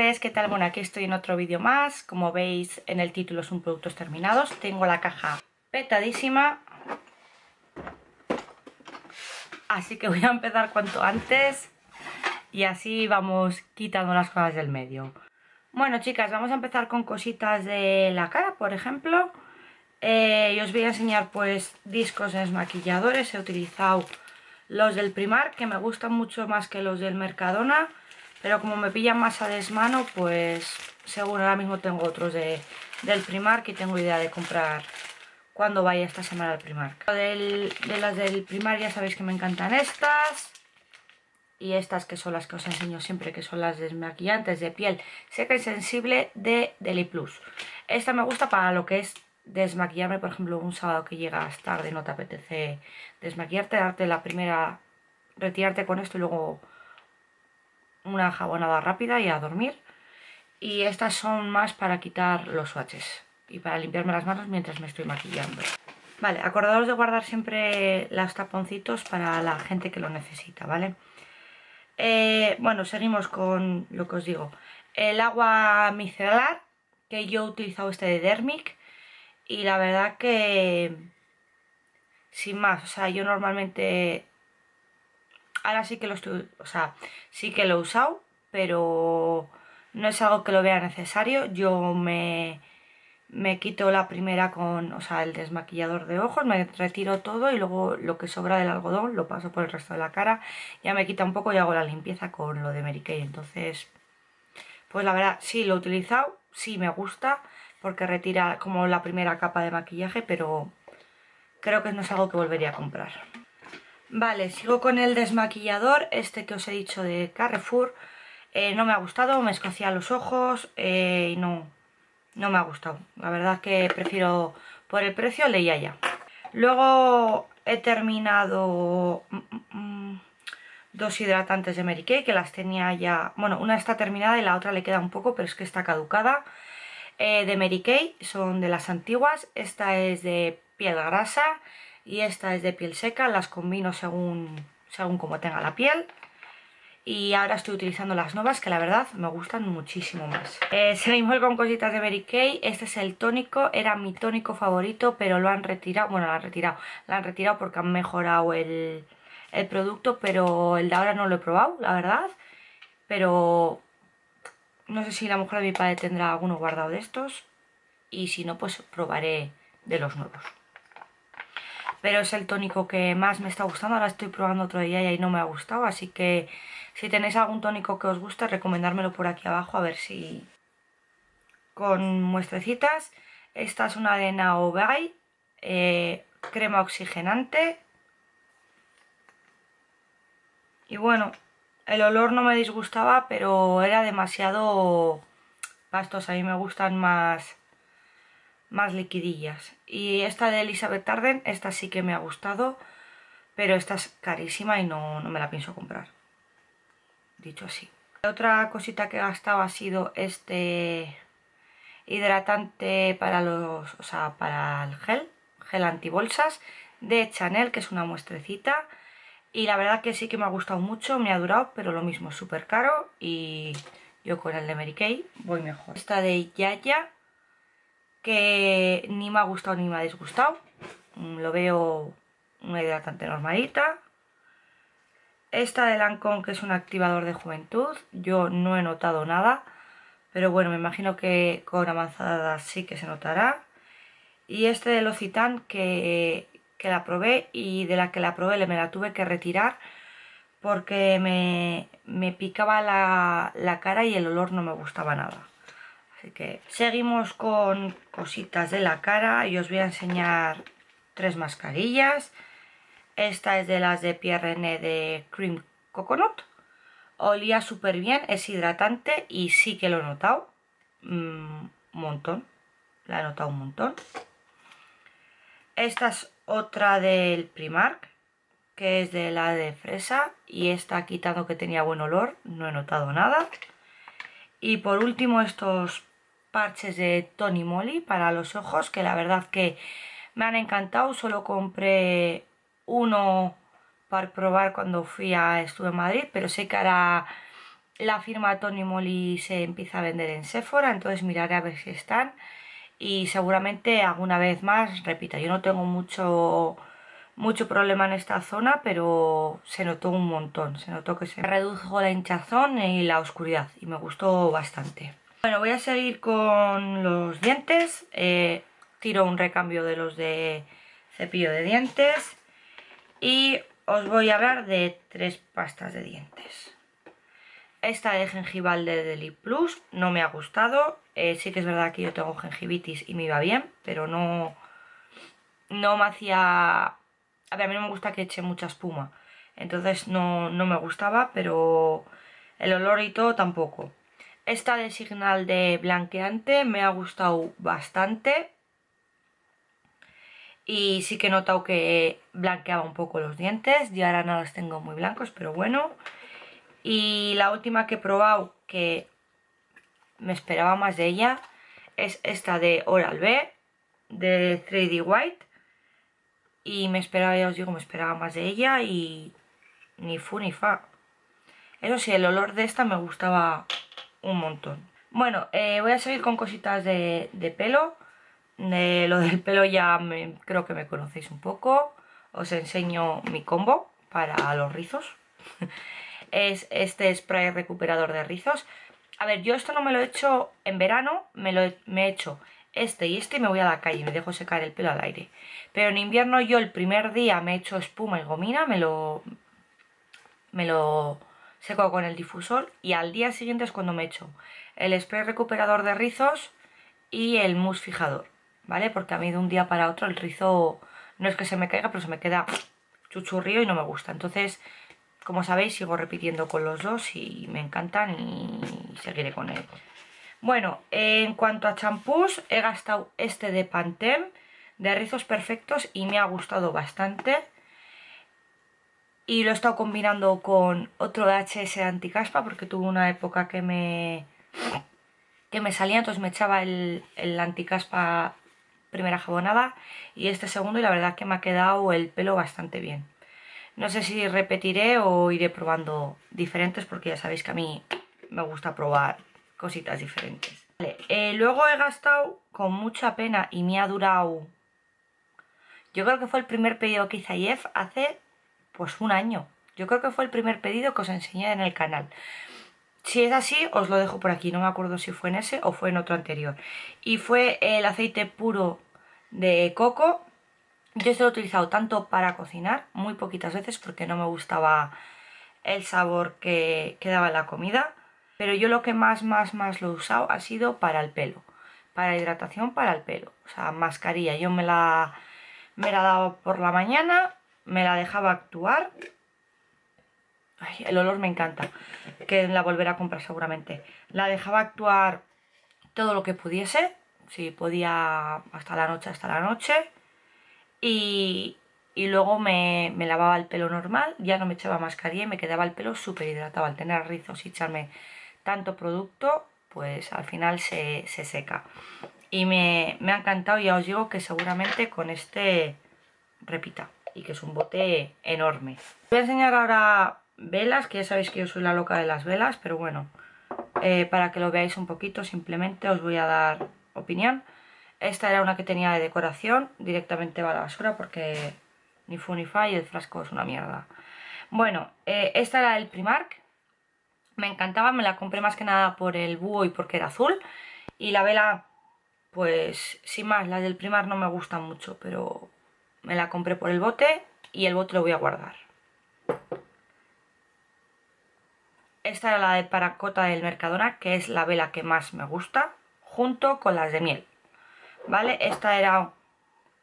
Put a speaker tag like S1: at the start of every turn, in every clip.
S1: es ¿qué tal? Bueno, aquí estoy en otro vídeo más, como veis en el título son productos terminados, tengo la caja petadísima, así que voy a empezar cuanto antes y así vamos quitando las cosas del medio. Bueno chicas, vamos a empezar con cositas de la cara, por ejemplo, eh, y os voy a enseñar pues discos desmaquilladores, he utilizado los del Primark, que me gustan mucho más que los del Mercadona, pero como me pillan más a desmano, pues seguro ahora mismo tengo otros del Primark y tengo idea de comprar cuando vaya esta semana al Primark. de las del Primark ya sabéis que me encantan estas. Y estas que son las que os enseño siempre, que son las desmaquillantes de piel seca y sensible de Deli Plus. Esta me gusta para lo que es desmaquillarme, por ejemplo, un sábado que llegas tarde, no te apetece desmaquillarte, darte la primera, retirarte con esto y luego una jabonada rápida y a dormir. Y estas son más para quitar los swatches y para limpiarme las manos mientras me estoy maquillando. Vale, acordaos de guardar siempre los taponcitos para la gente que lo necesita, ¿vale? Eh, bueno, seguimos con lo que os digo. El agua micelar, que yo he utilizado este de Dermic. Y la verdad que... Sin más, o sea, yo normalmente ahora sí que lo o sea, sí que lo he usado, pero no es algo que lo vea necesario. Yo me, quito la primera con, o sea, el desmaquillador de ojos, me retiro todo y luego lo que sobra del algodón lo paso por el resto de la cara, ya me quita un poco y hago la limpieza con lo de Mary Kay. Entonces, pues la verdad, sí lo he utilizado, sí me gusta, porque retira como la primera capa de maquillaje, pero creo que no es algo que volvería a comprar. Vale, sigo con el desmaquillador, este que os he dicho de Carrefour. Eh, no me ha gustado, me escocía los ojos eh, y no, no me ha gustado. La verdad que prefiero por el precio leía ya. Luego he terminado mm, mm, mm, dos hidratantes de Mary Kay que las tenía ya... Bueno, una está terminada y la otra le queda un poco, pero es que está caducada. Eh, de Mary Kay, son de las antiguas. Esta es de piel grasa y esta es de piel seca, las combino según, según como tenga la piel y ahora estoy utilizando las nuevas que la verdad me gustan muchísimo más. Eh, Se seguimos con cositas de Mary Kay, este es el tónico, era mi tónico favorito pero lo han retirado, bueno lo han retirado, lo han retirado porque han mejorado el, el producto pero el de ahora no lo he probado la verdad, pero no sé si la lo de mi padre tendrá alguno guardado de estos y si no pues probaré de los nuevos pero es el tónico que más me está gustando. Ahora estoy probando otro día y ahí no me ha gustado, así que si tenéis algún tónico que os guste, recomendármelo por aquí abajo a ver si... Con muestrecitas, esta es una de Naobai, eh, crema oxigenante. Y bueno, el olor no me disgustaba, pero era demasiado pastos. A mí me gustan más más liquidillas. Y esta de Elizabeth Tarden, esta sí que me ha gustado, pero esta es carísima y no, me la pienso comprar. Dicho así. Otra cosita que he gastado ha sido este hidratante para los, o sea, para el gel, gel antibolsas de Chanel, que es una muestrecita. Y la verdad que sí que me ha gustado mucho, me ha durado, pero lo mismo, súper caro y yo con el de Mary Kay voy mejor. Esta de Yaya, que ni me ha gustado ni me ha disgustado. Mm, lo veo una bastante normalita. Esta de Lancome, que es un activador de juventud, yo no he notado nada, pero bueno, me imagino que con avanzada sí que se notará. Y este de L'Occitane, que, que la probé y de la que la probé me la tuve que retirar porque me, me picaba la cara y el olor no me gustaba nada que seguimos con cositas de la cara y os voy a enseñar tres mascarillas esta es de las de Pierre de Cream Coconut olía súper bien, es hidratante y sí que lo he notado un mm, montón la he notado un montón esta es otra del Primark que es de la de fresa y esta quitando que tenía buen olor no he notado nada y por último estos parches de Tony Moly para los ojos, que la verdad que me han encantado. Solo compré uno para probar cuando fui a estuve en Madrid, pero sé que ahora la firma Tony Moly se empieza a vender en Sephora, entonces miraré a ver si están y seguramente alguna vez más repita. Yo no tengo mucho mucho problema en esta zona, pero se notó un montón, se notó que se redujo la hinchazón y la oscuridad y me gustó bastante. Bueno, voy a seguir con los dientes. Eh, tiro un recambio de los de cepillo de dientes. Y os voy a hablar de tres pastas de dientes. Esta de gengival de Deli Plus no me ha gustado. Eh, sí que es verdad que yo tengo gingivitis y me iba bien, pero no, no me hacía... A ver, mí no me gusta que eche mucha espuma. Entonces no, no me gustaba, pero el olor y todo tampoco. Esta de Signal de blanqueante me ha gustado bastante. Y sí que he notado que blanqueaba un poco los dientes. Ya ahora no los tengo muy blancos, pero bueno. Y la última que he probado, que me esperaba más de ella, es esta de Oral B, de 3D White. Y me esperaba, ya os digo, me esperaba más de ella y ni fu ni fa. Eso sí, el olor de esta me gustaba un montón. Bueno, eh, voy a seguir con cositas de, pelo. Eh, lo del pelo ya creo que me conocéis un poco. Os enseño mi combo para los rizos. es este spray recuperador de rizos. A ver, yo esto no me lo he hecho en verano, me lo he, he hecho este y este y me voy a la calle, me dejo secar el pelo al aire. Pero en invierno yo el primer día me he hecho espuma y gomina, me lo... me lo seco con el difusor y al día siguiente es cuando me echo el spray recuperador de rizos y el mousse fijador, ¿vale? Porque a mí de un día para otro el rizo no es que se me caiga, pero se me queda chuchurrío y no me gusta. Entonces, como sabéis, sigo repitiendo con los dos y me encantan y seguiré con él. Bueno, en cuanto a champús, he gastado este de Pantene de rizos perfectos y me ha gustado bastante y lo he estado combinando con otro HS anticaspa porque tuve una época que me que me salía, entonces me echaba el, el anticaspa primera jabonada y este segundo y la verdad que me ha quedado el pelo bastante bien. No sé si repetiré o iré probando diferentes porque ya sabéis que a mí me gusta probar cositas diferentes. Eh, luego he gastado con mucha pena y me ha durado... Yo creo que fue el primer pedido que hice a Jeff hace pues un año. Yo creo que fue el primer pedido que os enseñé en el canal. Si es así, os lo dejo por aquí. No me acuerdo si fue en ese o fue en otro anterior. Y fue el aceite puro de coco. Yo este lo he utilizado tanto para cocinar, muy poquitas veces, porque no me gustaba el sabor que, que daba la comida. Pero yo lo que más, más, más lo he usado ha sido para el pelo. Para hidratación para el pelo. O sea, mascarilla. Yo me la, me la daba por la mañana me la dejaba actuar. el olor me encanta, que la volveré a comprar seguramente. La dejaba actuar todo lo que pudiese, si podía hasta la noche, hasta la noche. Y, luego me, lavaba el pelo normal, ya no me echaba mascarilla y me quedaba el pelo súper hidratado. Al tener rizos y echarme tanto producto, pues al final se, seca. Y me, me ha encantado, ya os digo que seguramente con este repita y que es un bote enorme. Voy a enseñar ahora velas, que ya sabéis que yo soy la loca de las velas, pero bueno, eh, para que lo veáis un poquito simplemente os voy a dar opinión. Esta era una que tenía de decoración, directamente va a la basura porque ni fu y el frasco es una mierda. Bueno, eh, esta era del Primark, me encantaba, me la compré más que nada por el búho y porque era azul. Y la vela, pues sin más, la del Primark no me gusta mucho, pero me la compré por el bote y el bote lo voy a guardar. Esta era la de paracota del Mercadona, que es la vela que más me gusta, junto con las de miel. ¿Vale? Esta era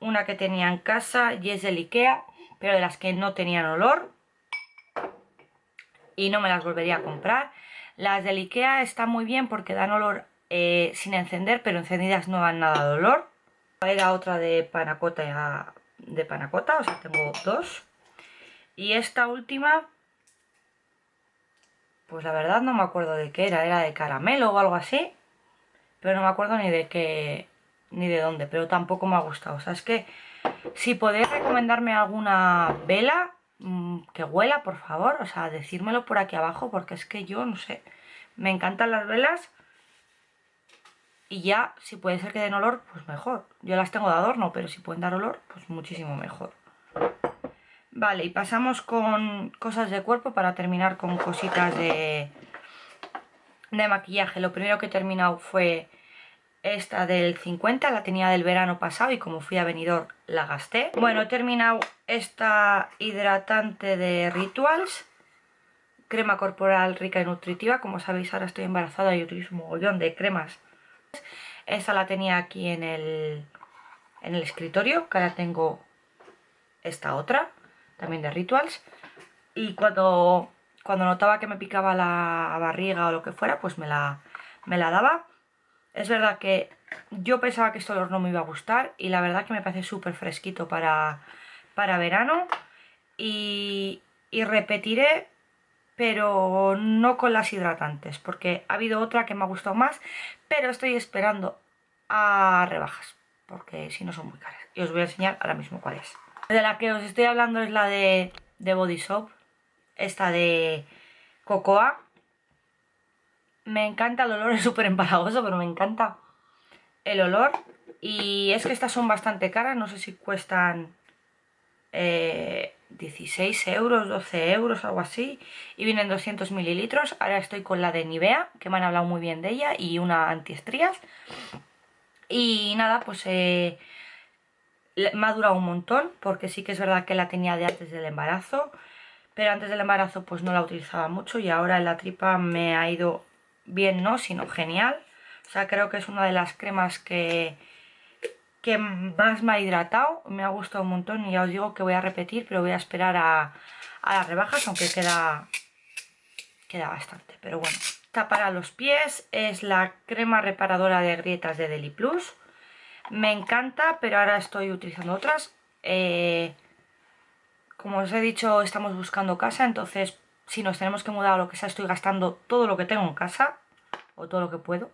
S1: una que tenía en casa y es del Ikea, pero de las que no tenían olor. Y no me las volvería a comprar. Las del Ikea están muy bien porque dan olor eh, sin encender, pero encendidas no dan nada de olor. Era otra de panacota de panacota, o sea, tengo dos. Y esta última, pues la verdad no me acuerdo de qué era, era de caramelo o algo así. Pero no me acuerdo ni de qué, ni de dónde, pero tampoco me ha gustado. O sea, es que si podéis recomendarme alguna vela mm, que huela, por favor, o sea, decírmelo por aquí abajo, porque es que yo, no sé, me encantan las velas y ya, si puede ser que den olor, pues mejor. Yo las tengo de adorno, pero si pueden dar olor, pues muchísimo mejor. Vale, y pasamos con cosas de cuerpo para terminar con cositas de, de maquillaje. Lo primero que he terminado fue esta del 50, la tenía del verano pasado y como fui a venidor la gasté. Bueno, he terminado esta hidratante de Rituals, crema corporal rica y nutritiva. Como sabéis, ahora estoy embarazada y utilizo un mogollón de cremas esa la tenía aquí en el, en el escritorio, que ahora tengo esta otra, también de Rituals. Y cuando, cuando notaba que me picaba la barriga o lo que fuera, pues me la, me la daba. Es verdad que yo pensaba que este olor no me iba a gustar y la verdad que me parece súper fresquito para, para verano. Y, y repetiré pero no con las hidratantes, porque ha habido otra que me ha gustado más, pero estoy esperando a rebajas, porque si no son muy caras. Y os voy a enseñar ahora mismo cuál es. De la que os estoy hablando es la de, de Body Shop, esta de Cocoa. Me encanta el olor, es súper empalagoso, pero me encanta el olor. Y es que estas son bastante caras, no sé si cuestan... Eh, 16 euros, 12 euros, algo así y vienen 200 mililitros ahora estoy con la de Nivea, que me han hablado muy bien de ella y una antiestrías y nada, pues eh, me ha durado un montón porque sí que es verdad que la tenía de antes del embarazo pero antes del embarazo pues no la utilizaba mucho y ahora en la tripa me ha ido bien no, sino genial o sea, creo que es una de las cremas que que más me ha hidratado, me ha gustado un montón y ya os digo que voy a repetir, pero voy a esperar a, las rebajas, aunque queda, queda bastante, pero bueno. está para los pies es la crema reparadora de grietas de Deli Plus. Me encanta, pero ahora estoy utilizando otras. Eh, como os he dicho, estamos buscando casa, entonces si nos tenemos que mudar o lo que sea, estoy gastando todo lo que tengo en casa, o todo lo que puedo.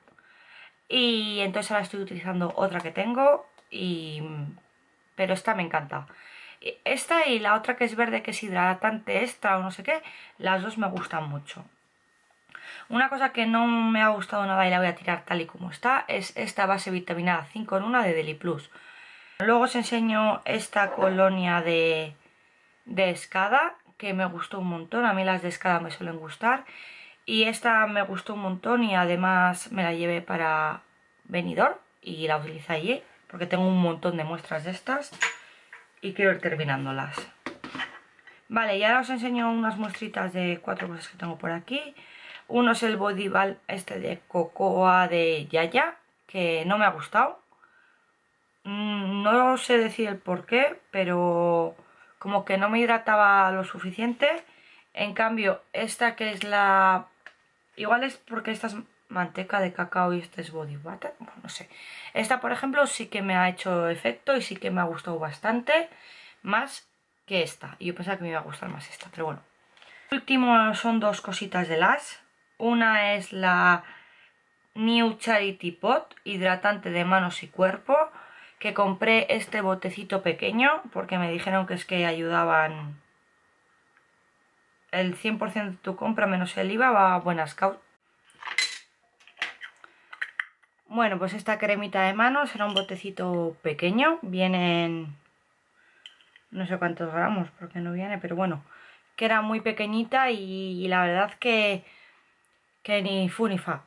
S1: Y entonces ahora estoy utilizando otra que tengo, y... pero esta me encanta. E, esta y la otra que es verde que es hidratante extra o no sé qué, las dos me gustan mucho. Una cosa que no me ha gustado nada y la voy a tirar tal y como está es esta base vitaminada 5 en una de Deli Plus. Luego os enseño esta colonia de, de escada que me gustó un montón, a mí las de escada me suelen gustar y esta me gustó un montón y además me la llevé para venidor y la utilicé allí porque tengo un montón de muestras de estas y quiero ir terminándolas. Vale, y ahora os enseño unas muestritas de cuatro cosas que tengo por aquí. Uno es el body este de cocoa de Yaya, que no me ha gustado. Mm, no sé decir el por qué, pero como que no me hidrataba lo suficiente. En cambio, esta que es la... Igual es porque estas manteca de cacao y este es body butter, bueno, no sé. Esta, por ejemplo, sí que me ha hecho efecto y sí que me ha gustado bastante, más que esta. Y yo pensaba que me iba a gustar más esta, pero bueno. último son dos cositas de las. Una es la New Charity Pot, hidratante de manos y cuerpo, que compré este botecito pequeño porque me dijeron que es que ayudaban el 100% de tu compra menos el IVA va a buenas causas Bueno, pues esta cremita de manos era un botecito pequeño. Vienen, no sé cuántos gramos, porque no viene, pero bueno, que era muy pequeñita y, la verdad que, que ni funifa.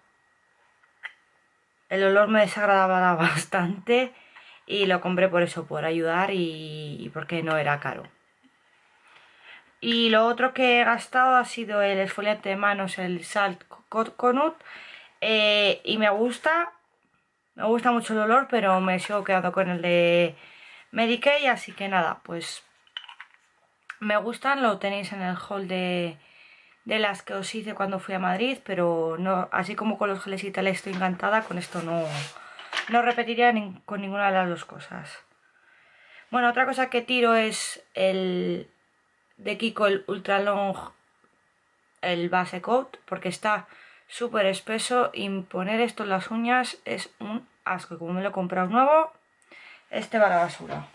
S1: El olor me desagradaba bastante y lo compré por eso, por ayudar y, porque no era caro. Y lo otro que he gastado ha sido el esfoliante de manos, el Salt Coconut. Eh, y me gusta, me gusta mucho el olor, pero me sigo quedando con el de Medicaid, así que nada, pues me gustan, lo tenéis en el haul de, las que os hice cuando fui a Madrid, pero no, así como con los geles y tal estoy encantada, con esto no, no repetiría con ninguna de las dos cosas. Bueno, otra cosa que tiro es el de Kiko, el Ultra Long, el base coat, porque está súper espeso y poner esto en las uñas es un asco. Y como me lo he comprado nuevo, este va a la basura.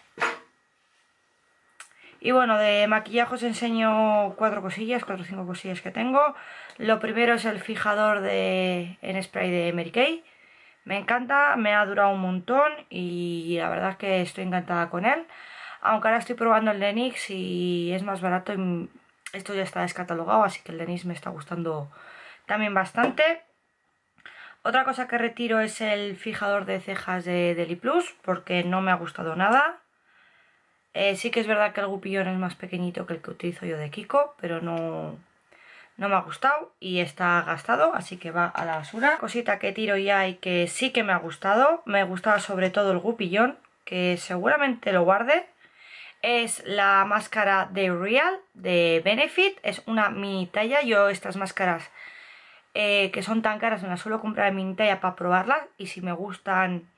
S1: Y bueno, de maquillaje os enseño cuatro cosillas, cuatro o cinco cosillas que tengo. Lo primero es el fijador de, en spray de Mary Kay. Me encanta, me ha durado un montón y la verdad es que estoy encantada con él. Aunque ahora estoy probando el Lenix y es más barato y esto ya está descatalogado, así que el Lenix me está gustando también bastante. Otra cosa que retiro es el fijador de cejas de Deli Plus porque no me ha gustado nada. Eh, sí que es verdad que el gupillón es más pequeñito que el que utilizo yo de Kiko, pero no, no me ha gustado y está gastado, así que va a la basura. Cosita que tiro ya y que sí que me ha gustado, me gustaba sobre todo el gupillón, que seguramente lo guarde. Es la máscara de Real, de Benefit, es una mini talla, yo estas máscaras eh, que son tan caras, me las suelo comprar en Minitalla para probarlas y si me gustan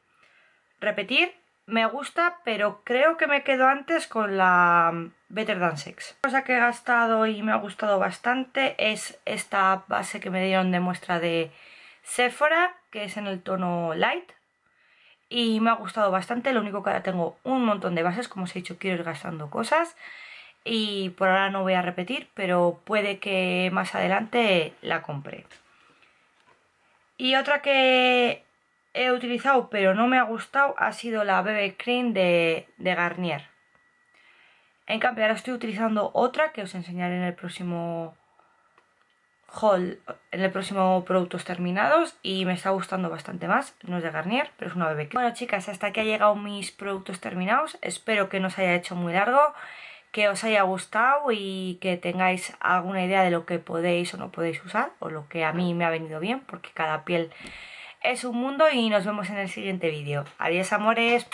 S1: repetir, me gusta, pero creo que me quedo antes con la mm, Better Than Sex. Cosa que he gastado y me ha gustado bastante es esta base que me dieron de muestra de Sephora, que es en el tono light. Y me ha gustado bastante, lo único que ahora tengo un montón de bases, como os he dicho, quiero ir gastando cosas. Y por ahora no voy a repetir, pero puede que más adelante la compre. Y otra que he utilizado pero no me ha gustado ha sido la BB Cream de, Garnier. En cambio ahora estoy utilizando otra que os enseñaré en el próximo haul, en el próximo productos terminados y me está gustando bastante más. No es de Garnier, pero es una BB Cream. Bueno chicas, hasta aquí ha llegado mis productos terminados. Espero que no os haya hecho muy largo que os haya gustado y que tengáis alguna idea de lo que podéis o no podéis usar o lo que a mí me ha venido bien porque cada piel es un mundo y nos vemos en el siguiente vídeo. Adiós amores.